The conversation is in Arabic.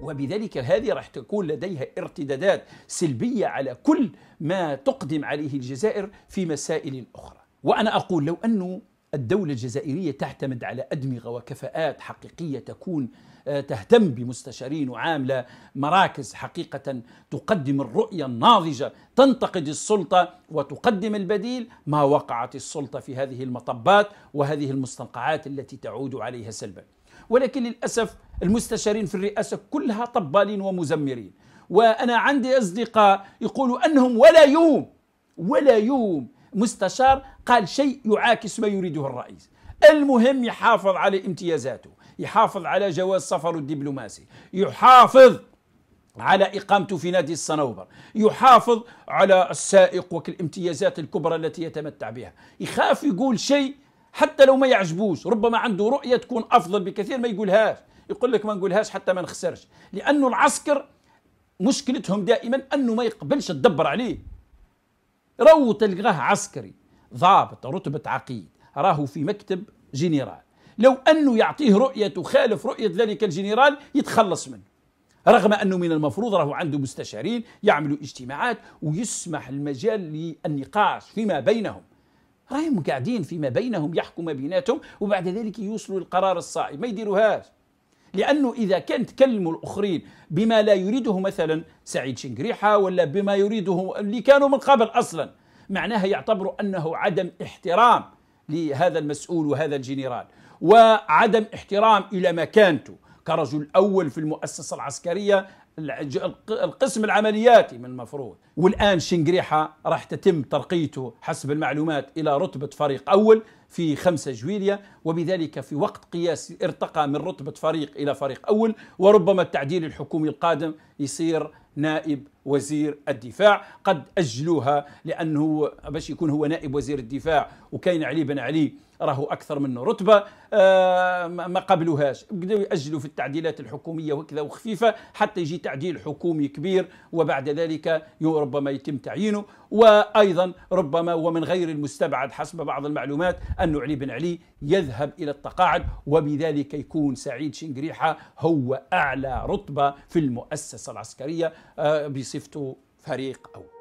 وبذلك هذه راح تكون لديها ارتدادات سلبية على كل ما تقدم عليه الجزائر في مسائل أخرى وأنا أقول لو أن الدولة الجزائرية تعتمد على أدمغة وكفاءات حقيقية تكون آه، تهتم بمستشارين وعاملة مراكز حقيقة تقدم الرؤية الناضجة تنتقد السلطة وتقدم البديل ما وقعت السلطة في هذه المطبات وهذه المستنقعات التي تعود عليها سلبا ولكن للأسف المستشارين في الرئاسة كلها طبالين ومزمرين وأنا عندي أصدقاء يقولوا أنهم ولا يوم ولا يوم مستشار قال شيء يعاكس ما يريده الرئيس المهم يحافظ على امتيازاته يحافظ على جواز سفره الدبلوماسي يحافظ على إقامته في نادي الصنوبر يحافظ على السائق وكل الامتيازات الكبرى التي يتمتع بها يخاف يقول شيء حتى لو ما يعجبوش ربما عنده رؤية تكون أفضل بكثير ما يقولهاش يقول لك ما نقولهاش حتى ما نخسرش لأنه العسكر مشكلتهم دائما أنه ما يقبلش تدبر عليه رو تلقاه عسكري ضابط رتبة عقيد راهو في مكتب جنرال لو أنه يعطيه رؤية تخالف رؤية ذلك الجنرال يتخلص منه رغم أنه من المفروض راهو عنده مستشارين يعملوا اجتماعات ويسمح المجال للنقاش فيما بينهم راهم قاعدين فيما بينهم يحكم بيناتهم وبعد ذلك يوصلوا للقرار الصائب ما يديروهاش لانه اذا كان تكلموا الاخرين بما لا يريده مثلا سعيد شنقريحه ولا بما يريده اللي كانوا من قبل اصلا معناها يعتبروا انه عدم احترام لهذا المسؤول وهذا الجنرال وعدم احترام الى مكانته كرجل أول في المؤسسة العسكرية القسم العملياتي من المفروض والآن شنقريحة راح تتم ترقيته حسب المعلومات إلى رتبة فريق أول في خمسة جويلية وبذلك في وقت قياسي ارتقى من رتبة فريق إلى فريق أول وربما التعديل الحكومي القادم يصير نائب وزير الدفاع قد أجلوها لأنه باش يكون هو نائب وزير الدفاع وكاين علي بن علي راهو أكثر منه رتبة آه، ما قبلوهاش بدأوا يأجلوا في التعديلات الحكومية وكذا وخفيفة حتى يجي تعديل حكومي كبير وبعد ذلك ربما يتم تعيينه وأيضا ربما ومن غير المستبعد حسب بعض المعلومات أن علي بن علي يذهب إلى التقاعد وبذلك يكون سعيد شنقريحة هو أعلى رتبة في المؤسسة العسكرية آه، بصفة شفتوا فريق أو